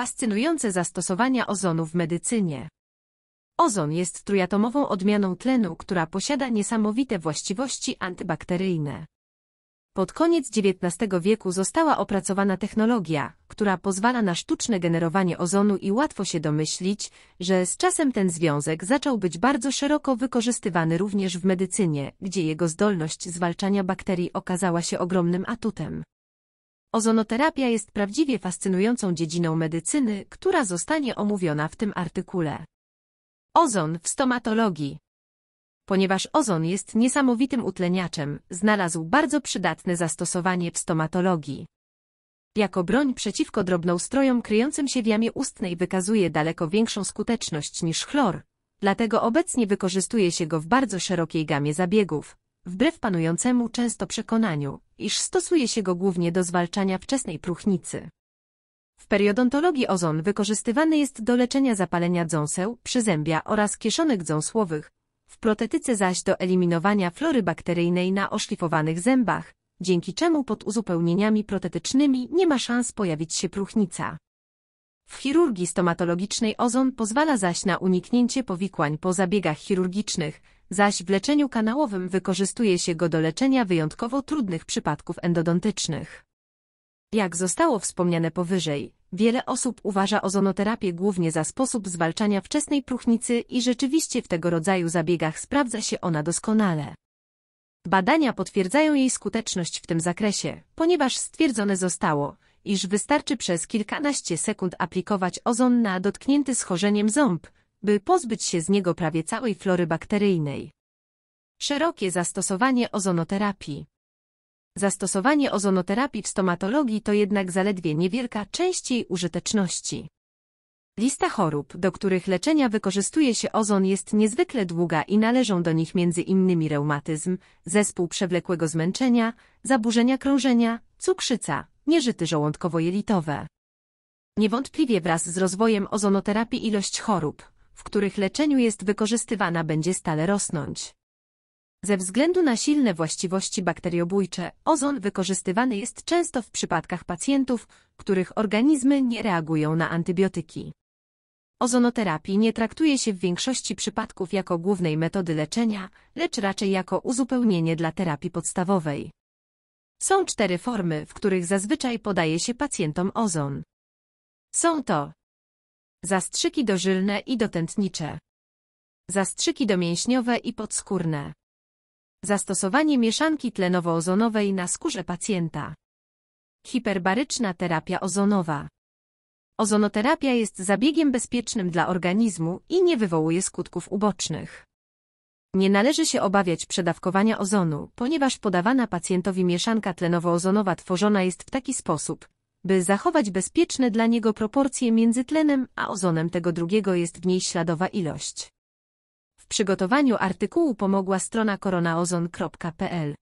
Fascynujące zastosowania ozonu w medycynie. Ozon jest trójatomową odmianą tlenu, która posiada niesamowite właściwości antybakteryjne. Pod koniec XIX wieku została opracowana technologia, która pozwala na sztuczne generowanie ozonu i łatwo się domyślić, że z czasem ten związek zaczął być bardzo szeroko wykorzystywany również w medycynie, gdzie jego zdolność zwalczania bakterii okazała się ogromnym atutem. Ozonoterapia jest prawdziwie fascynującą dziedziną medycyny, która zostanie omówiona w tym artykule. Ozon w stomatologii Ponieważ ozon jest niesamowitym utleniaczem, znalazł bardzo przydatne zastosowanie w stomatologii. Jako broń przeciwko drobnoustrojom kryjącym się w jamie ustnej wykazuje daleko większą skuteczność niż chlor, dlatego obecnie wykorzystuje się go w bardzo szerokiej gamie zabiegów, Wbrew panującemu często przekonaniu, iż stosuje się go głównie do zwalczania wczesnej próchnicy. W periodontologii ozon wykorzystywany jest do leczenia zapalenia dząseł, przyzębia oraz kieszonek dząsłowych, w protetyce zaś do eliminowania flory bakteryjnej na oszlifowanych zębach, dzięki czemu pod uzupełnieniami protetycznymi nie ma szans pojawić się próchnica. W chirurgii stomatologicznej ozon pozwala zaś na uniknięcie powikłań po zabiegach chirurgicznych, zaś w leczeniu kanałowym wykorzystuje się go do leczenia wyjątkowo trudnych przypadków endodontycznych. Jak zostało wspomniane powyżej, wiele osób uważa ozonoterapię głównie za sposób zwalczania wczesnej próchnicy i rzeczywiście w tego rodzaju zabiegach sprawdza się ona doskonale. Badania potwierdzają jej skuteczność w tym zakresie, ponieważ stwierdzone zostało, iż wystarczy przez kilkanaście sekund aplikować ozon na dotknięty schorzeniem ząb, by pozbyć się z niego prawie całej flory bakteryjnej. Szerokie zastosowanie ozonoterapii Zastosowanie ozonoterapii w stomatologii to jednak zaledwie niewielka część jej użyteczności. Lista chorób, do których leczenia wykorzystuje się ozon jest niezwykle długa i należą do nich m.in. reumatyzm, zespół przewlekłego zmęczenia, zaburzenia krążenia, cukrzyca, nieżyty żołądkowo-jelitowe. Niewątpliwie wraz z rozwojem ozonoterapii ilość chorób, w których leczeniu jest wykorzystywana, będzie stale rosnąć. Ze względu na silne właściwości bakteriobójcze, ozon wykorzystywany jest często w przypadkach pacjentów, których organizmy nie reagują na antybiotyki. Ozonoterapii nie traktuje się w większości przypadków jako głównej metody leczenia, lecz raczej jako uzupełnienie dla terapii podstawowej. Są cztery formy, w których zazwyczaj podaje się pacjentom ozon. Są to Zastrzyki dożylne i dotętnicze. Zastrzyki domięśniowe i podskórne. Zastosowanie mieszanki tlenowo-ozonowej na skórze pacjenta. Hiperbaryczna terapia ozonowa. Ozonoterapia jest zabiegiem bezpiecznym dla organizmu i nie wywołuje skutków ubocznych. Nie należy się obawiać przedawkowania ozonu, ponieważ podawana pacjentowi mieszanka tlenowo-ozonowa tworzona jest w taki sposób, by zachować bezpieczne dla niego proporcje między tlenem a ozonem tego drugiego jest w niej śladowa ilość. W przygotowaniu artykułu pomogła strona koronaozon.pl